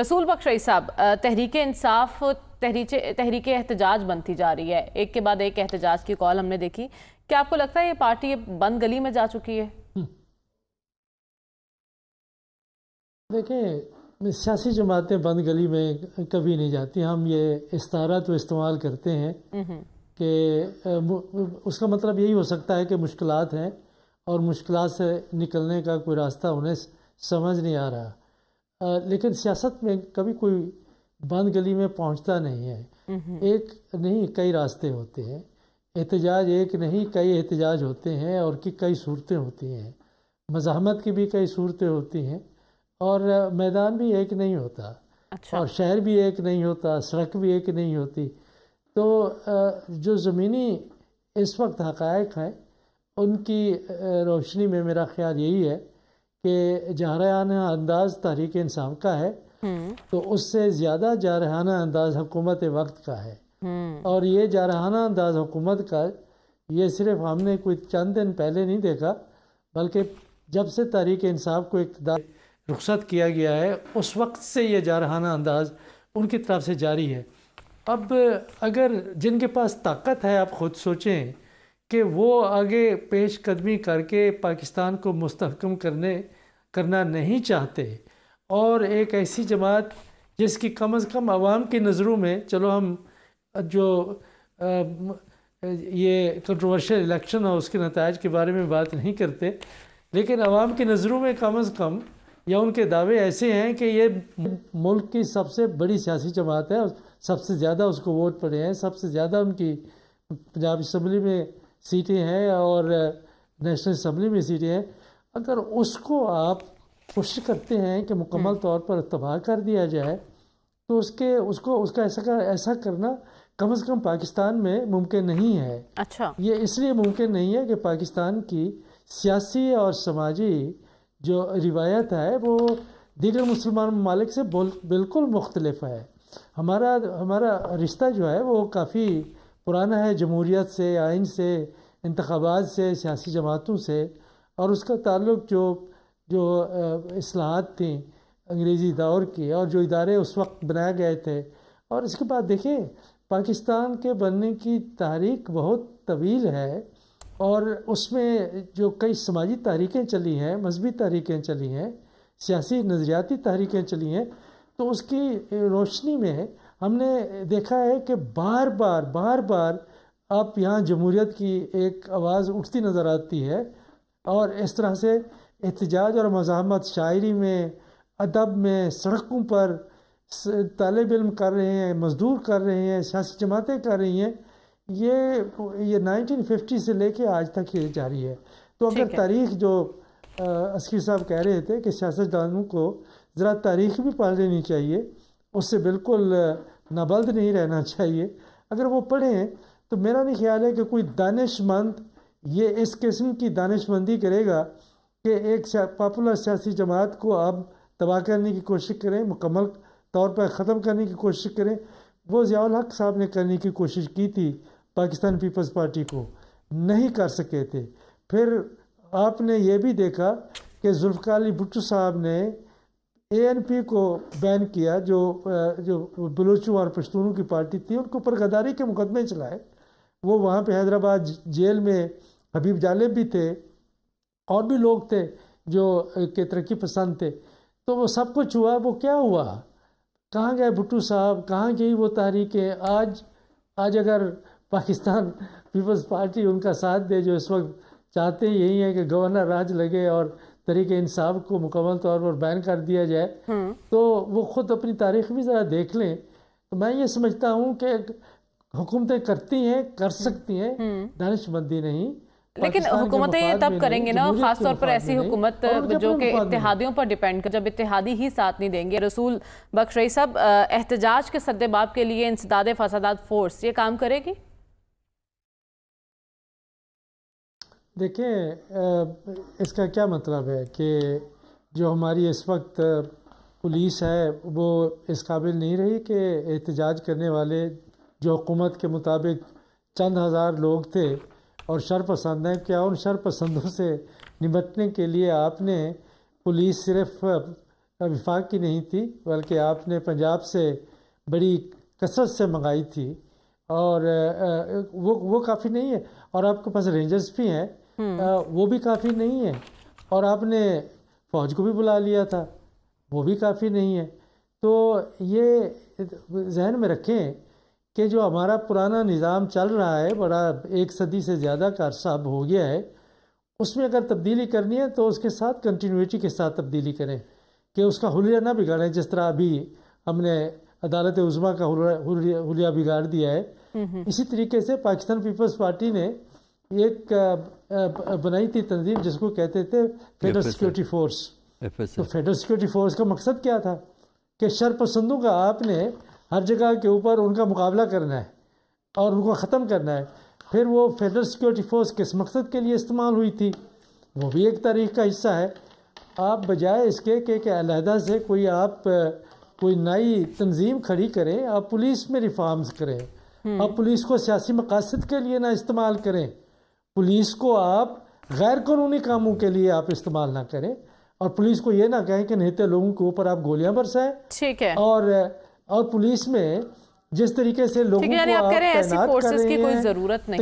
रसूल बख्शई साहब तहरीक इंसाफ तहरीचे तहरीक एहतजाज बनती जा रही है एक के बाद एक एहतजाज की कॉल हमने देखी क्या आपको लगता है ये पार्टी बंद गली में जा चुकी है देखें सियासी जमातें बंद गली में कभी नहीं जाती हम ये इस्तारा तो इस्तेमाल करते हैं कि उसका मतलब यही हो सकता है कि मुश्किल हैं और मुश्किल से निकलने का कोई रास्ता उन्हें समझ नहीं आ रहा लेकिन सियासत में कभी कोई बंद गली में पहुंचता नहीं है एक नहीं कई रास्ते होते हैं एहतजाज एक नहीं कई एहतजाज होते हैं और कि कई सूरतें होती हैं मज़ामत की भी कई सूरतें होती हैं और मैदान भी एक नहीं होता अच्छा। और शहर भी एक नहीं होता सड़क भी एक नहीं होती तो जो ज़मीनी इस वक्त हक़ हैं उनकी रोशनी में मेरा ख्याल यही है कि जारहाना अंदाज तहरीक इंसाफ का है हम्म। तो उससे ज़्यादा जारहाना अंदाज हुकूमत वक्त का है हम्म। और ये जारहाना अंदाज हुकूमत का ये सिर्फ हमने कोई चंद दिन पहले नहीं देखा बल्कि जब से तहरीक इंसाफ को इकतदार रुख्सत किया गया है उस वक्त से ये जारहाना अंदाज उनकी तरफ से जारी है अब अगर जिनके पास ताकत है आप खुद सोचें कि वो आगे पेश कदमी करके पाकिस्तान को मस्तकम करने करना नहीं चाहते और एक ऐसी जमात जिसकी कम अज़ कम आवाम की नज़रों में चलो हम जो ये कंट्रोवर्शियल इलेक्शन है उसके नतज के बारे में बात नहीं करते लेकिन आवाम की नज़रों में कम अज़ कम या उनके दावे ऐसे हैं कि ये मुल्क की सबसे बड़ी सियासी जमात है सबसे ज़्यादा उसको वोट पड़े हैं सबसे ज़्यादा उनकी पंजाब इसम्बली में सीटें हैं और नेशनल असम्बली में सीटें हैं अगर उसको आप कोशिश करते हैं कि मुकम्मल हम्म। तौर पर तबाह कर दिया जाए तो उसके उसको उसका ऐसा कर, ऐसा करना कम अज़ कम पाकिस्तान में मुमकिन नहीं है अच्छा ये इसलिए मुमकिन नहीं है कि पाकिस्तान की सियासी और समाजी जो रिवायत है वो दीगर मुसलमान ममालिक से बिल्कुल मुख्तलफ है हमारा हमारा रिश्ता जो है वो काफ़ी पुराना है जमहूरीत से आइन से इंतबात से सियासी जमातों से और उसका ताल्लुक जो जो असलाहत थी अंग्रेज़ी दौर की और जो इदारे उस वक्त बनाए गए थे और इसके बाद देखिए पाकिस्तान के बनने की तारीख बहुत तवील है और उसमें जो कई समाजी तहरीकें चली हैं मजहबी तहरीकें चली हैं सियासी नज़रियाती तहरीकें चली हैं तो उसकी रोशनी में हमने देखा है कि बार बार बार बार अब यहाँ जमहूरियत की एक आवाज़ उठती नज़र आती है और इस तरह से एहतजाज और मजामत शायरी में अदब में सड़कों पर तालब इम कर रहे हैं मज़दूर कर रहे हैं सियासी जमातें कर रही हैं ये ये 1950 से लेके आज तक ये जारी है तो अगर तारीख जो असकी साहब कह रहे थे कि सियासतदानों को ज़रा तारीख भी पढ़ लेनी चाहिए उससे बिल्कुल नबल्द नहीं रहना चाहिए अगर वो पढ़ें तो मेरा नहीं ख्याल है कि कोई दानिशमंद ये इस किस्म की दानिशमंदी करेगा कि एक पॉपुलर सियासी जमात को अब तबाह करने की कोशिश करें मुकम्मल तौर पर ख़त्म करने की कोशिश करें वो ज़ियाल हक साहब ने करने की कोशिश की थी पाकिस्तान पीपल्स पार्टी को नहीं कर सके थे फिर आपने ये भी देखा कि जुल्फ़ाली भुट्टो साहब ने पी को बैन किया जो जो बलोचों और पश्तूनों की पार्टी थी उनके ऊपर गदारी के मुकदमे चलाए वो वहाँ पे हैदराबाद जेल में हबीब जालिब भी थे और भी लोग थे जो के तरक्की पसंद थे तो वो सब कुछ हुआ वो क्या हुआ कहाँ गए भुट्टू साहब कहाँ गई वो तहरीकें आज आज अगर पाकिस्तान पीपल्स पार्टी उनका साथ दे जो इस वक्त चाहते यही है कि गवर्नर राज लगे और तरीके इंसाफ को मुकम्मल तौर पर बैन कर दिया जाए हम्म। तो वो ख़ुद अपनी तारीख भी ज़रा देख लें तो मैं ये समझता हूँ कि हुकूमतें करती हैं कर सकती हैं हम्म। दानिशमंदी नहीं लेकिन हुकूमतें तब करेंगे ना खास तौर पर ऐसी हुकूमत जो कि इतिहादियों पर डिपेंड कर जब इतिहादी ही साथ नहीं देंगे रसूल बख्श रही साहब एहतजाज के सद्देबाब के लिए इंसदाद फसादात फोर्स ये काम करेगी देखिए इसका क्या मतलब है कि जो हमारी इस वक्त पुलिस है वो इस काबिल नहीं रही कि एहतजाज करने वाले जो हुकूमत के मुताबिक चंद हज़ार लोग थे और शरपसंद हैं क्या उन शरपसंदों से निपटने के लिए आपने पुलिस सिर्फ विफाक की नहीं थी बल्कि आपने पंजाब से बड़ी कसरत से मंगाई थी और वो वो काफ़ी नहीं है और आपके पास रेंजर्स भी हैं आ, हम्म। वो भी काफ़ी नहीं है और आपने फौज को भी बुला लिया था वो भी काफ़ी नहीं है तो ये जहन में रखें कि जो हमारा पुराना निज़ाम चल रहा है बड़ा एक सदी से ज़्यादा का अरसा हो गया है उसमें अगर तब्दीली करनी है तो उसके साथ कंटिन्यूटी के साथ तब्दीली करें कि उसका हुलिया ना बिगाड़ें जिस तरह अभी हमने अदालत उजमा का हुलिया बिगाड़ दिया है हम्म, हम्म। इसी तरीके से पाकिस्तान पीपल्स पार्टी ने एक बनाई थी तंजीम जिसको कहते थे फेडरल सिक्योरिटी फोर्स तो फेडरल सिक्योरिटी फोर्स का मकसद क्या था कि शरपसंदों का आपने हर जगह के ऊपर उनका मुकाबला करना है और उनको ख़त्म करना है फिर वो फेडरल सिक्योरिटी फोर्स किस मकसद के लिए इस्तेमाल हुई थी वो भी एक तारीख का हिस्सा है आप बजाय इसके के अलहदा से कोई आप कोई नई तंजीम खड़ी करें आप पुलिस में रिफॉर्म्स करें हम्म। आप पुलिस को सियासी मकासद के लिए ना इस्तेमाल करें पुलिस को आप गैर कानूनी कामों के लिए आप इस्तेमाल ना करें और पुलिस को ये ना कहें कि नहते लोगों के ऊपर आप गोलियां बरसाएं ठीक है और और पुलिस में जिस तरीके से लोगों को आप, आप कह रहे हैं ऐसी फोर्सेस की कोई जरूरत नहीं